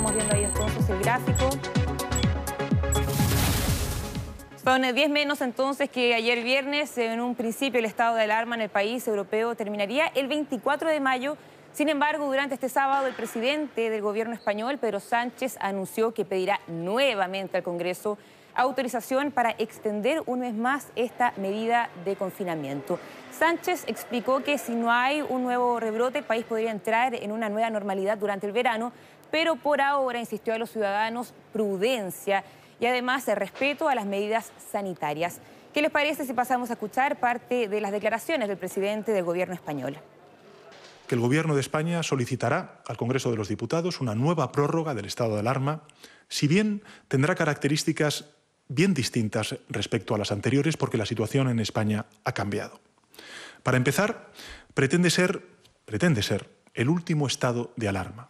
Estamos viendo ahí entonces el gráfico. Son 10 menos entonces que ayer viernes, en un principio el estado de alarma en el país europeo terminaría el 24 de mayo. Sin embargo, durante este sábado el presidente del gobierno español, Pedro Sánchez, anunció que pedirá nuevamente al Congreso autorización para extender una vez más esta medida de confinamiento. Sánchez explicó que si no hay un nuevo rebrote, el país podría entrar en una nueva normalidad durante el verano, pero por ahora insistió a los ciudadanos prudencia y además el respeto a las medidas sanitarias. ¿Qué les parece si pasamos a escuchar parte de las declaraciones del presidente del gobierno español? Que el gobierno de España solicitará al Congreso de los Diputados una nueva prórroga del estado de alarma, si bien tendrá características bien distintas respecto a las anteriores porque la situación en España ha cambiado. Para empezar, pretende ser, pretende ser el último estado de alarma,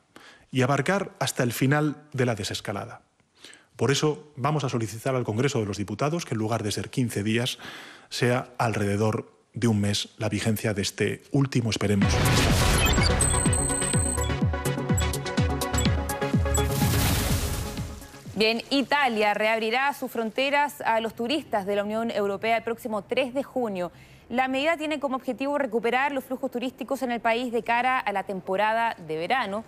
y abarcar hasta el final de la desescalada. Por eso vamos a solicitar al Congreso de los Diputados que en lugar de ser 15 días, sea alrededor de un mes la vigencia de este último, esperemos. Bien, Italia reabrirá sus fronteras a los turistas de la Unión Europea el próximo 3 de junio. La medida tiene como objetivo recuperar los flujos turísticos en el país de cara a la temporada de verano,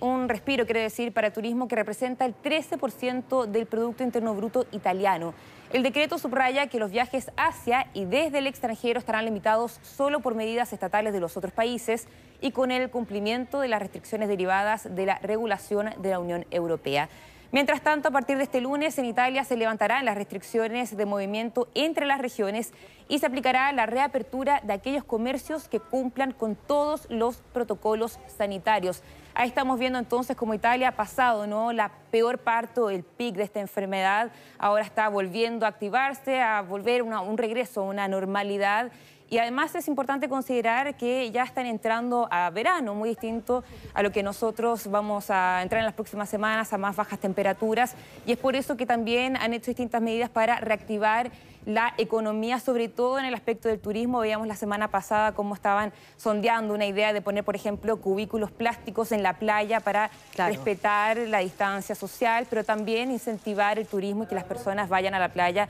un, respiro, quiere decir, para turismo que representa el 13% del Producto Interno Bruto italiano. El decreto subraya que los viajes hacia y desde el extranjero estarán limitados solo por medidas estatales de los otros países y con el cumplimiento de las restricciones derivadas de la regulación de la Unión Europea. Mientras tanto, a partir de este lunes en Italia se levantarán las restricciones de movimiento entre las regiones y se aplicará la reapertura de aquellos comercios que cumplan con todos los protocolos sanitarios. Ahí estamos viendo entonces cómo Italia ha pasado ¿no? la peor parte, o el pic de esta enfermedad, ahora está volviendo a activarse, a volver un regreso a una normalidad. Y además es importante considerar que ya están entrando a verano, muy distinto a lo que nosotros vamos a entrar en las próximas semanas, a más bajas temperaturas. Y es por eso que también han hecho distintas medidas para reactivar la economía, sobre todo en el aspecto del turismo. Veíamos la semana pasada cómo estaban sondeando una idea de poner, por ejemplo, cubículos plásticos en la playa para respetar la distancia social, pero también incentivar el turismo y que las personas vayan a la playa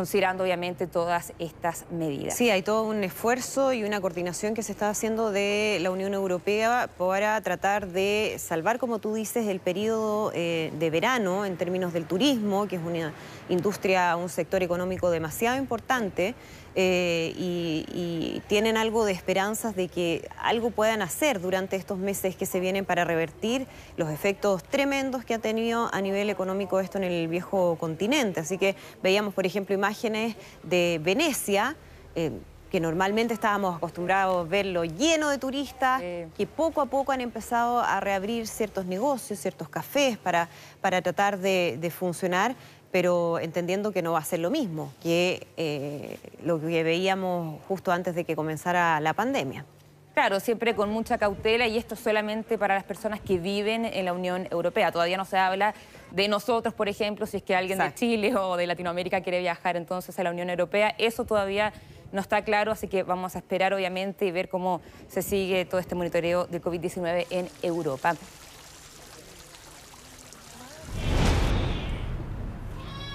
considerando obviamente todas estas medidas. Sí, hay todo un esfuerzo y una coordinación que se está haciendo de la Unión Europea para tratar de salvar, como tú dices, el periodo eh, de verano en términos del turismo, que es una industria, un sector económico demasiado importante. Eh, y, y, tienen algo de esperanzas de que algo puedan hacer durante estos meses que se vienen para revertir los efectos tremendos que ha tenido a nivel económico esto en el viejo continente. Así que veíamos, por ejemplo, imágenes imágenes de Venecia, eh, que normalmente estábamos acostumbrados a verlo lleno de turistas, que poco a poco han empezado a reabrir ciertos negocios, ciertos cafés para, tratar de, funcionar, pero entendiendo que no va a ser lo mismo que eh, lo que veíamos justo antes de que comenzara la pandemia claro, siempre con mucha cautela y esto solamente para las personas que viven en la Unión Europea. Todavía no se habla de nosotros, por ejemplo, si es que alguien de Chile o de Latinoamérica quiere viajar entonces a la Unión Europea. Eso todavía no está claro, así que vamos a esperar obviamente y ver cómo se sigue todo este monitoreo del COVID-19 en Europa.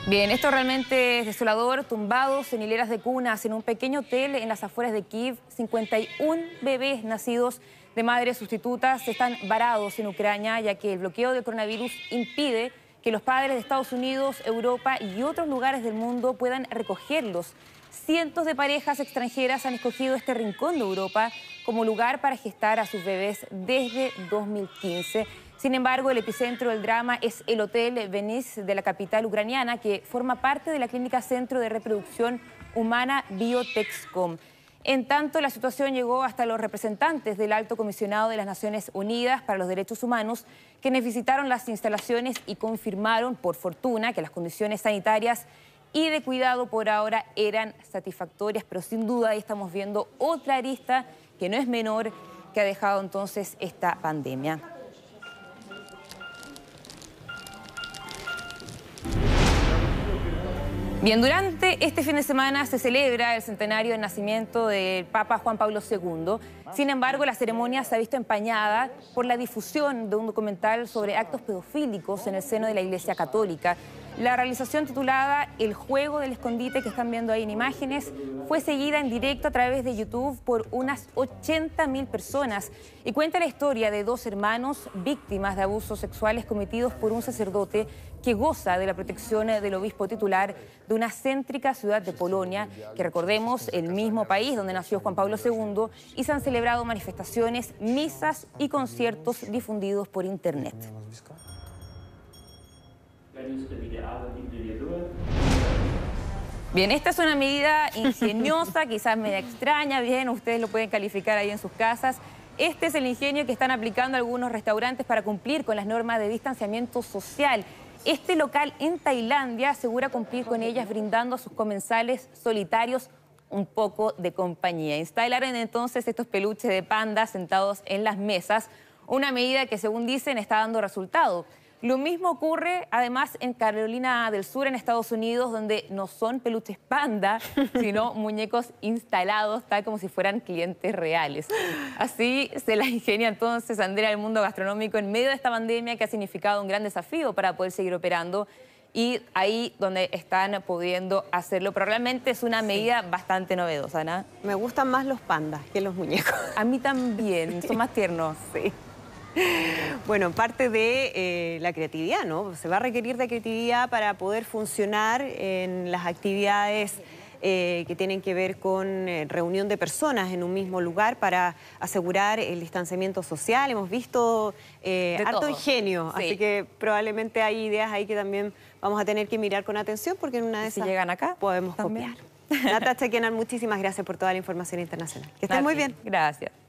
Bien, esto realmente es desolador, tumbados en hileras de cunas en un pequeño hotel en las afueras de Kiev. 51 bebés nacidos de madres sustitutas están varados en Ucrania, ya que el bloqueo del coronavirus impide que los padres de Estados Unidos, Europa y otros lugares del mundo puedan recogerlos. Cientos de parejas extranjeras han escogido este rincón de Europa como lugar para gestar a sus bebés desde 2015. Sin embargo, el epicentro del drama es el Hotel Venice de la capital ucraniana, que forma parte de la clínica Centro de Reproducción Humana Biotexcom. En tanto, la situación llegó hasta los representantes del Alto Comisionado de las Naciones Unidas para los Derechos Humanos, que necesitaron las instalaciones y confirmaron, por fortuna, que las condiciones sanitarias y de cuidado por ahora eran satisfactorias, pero sin duda ahí estamos viendo otra arista que no es menor que ha dejado entonces esta pandemia. Bien, durante este fin de semana se celebra el centenario del nacimiento del Papa Juan Pablo II. Sin embargo, la ceremonia se ha visto empañada por la difusión de un documental sobre actos pedofílicos en el seno de la Iglesia Católica. La realización titulada El juego del escondite que están viendo ahí en imágenes fue seguida en directo a través de YouTube por unas 80.000 personas y cuenta la historia de dos hermanos víctimas de abusos sexuales cometidos por un sacerdote que goza de la protección del obispo titular de una céntrica ciudad de Polonia, que recordemos el mismo país donde nació Juan Pablo II y San Celestino celebrado manifestaciones, misas y conciertos difundidos por Internet. Bien, esta es una medida ingeniosa, quizás media extraña, bien, ustedes lo pueden calificar ahí en sus casas. Este es el ingenio que están aplicando algunos restaurantes para cumplir con las normas de distanciamiento social. Este local en Tailandia asegura cumplir con ellas brindando a sus comensales solitarios un poco de compañía. Instalaron entonces estos peluches de panda... sentados en las mesas, una medida que según dicen está dando resultado. Lo mismo ocurre además en Carolina del Sur, en Estados Unidos, donde no son peluches panda, sino muñecos instalados, tal como si fueran clientes reales. Así se la ingenia entonces Andrea el mundo gastronómico en medio de esta pandemia que ha significado un gran desafío para poder seguir operando y ahí donde están pudiendo hacerlo. Pero realmente es una medida bastante novedosa, ¿no? Me gustan más los pandas que los muñecos. A mí también, son más tiernos. Sí. Bueno, parte de eh, la creatividad, ¿no? Se va a requerir de creatividad para poder funcionar en las actividades eh, que tienen que ver con eh, reunión de personas en un mismo lugar para asegurar el distanciamiento social. Hemos visto eh, harto ingenio, así que probablemente hay ideas ahí que también vamos a tener que mirar con atención porque en una de esas si llegan acá, podemos cambiar. copiar. Natacha Kenan, muchísimas gracias por toda la información internacional. Que estén muy bien. Gracias.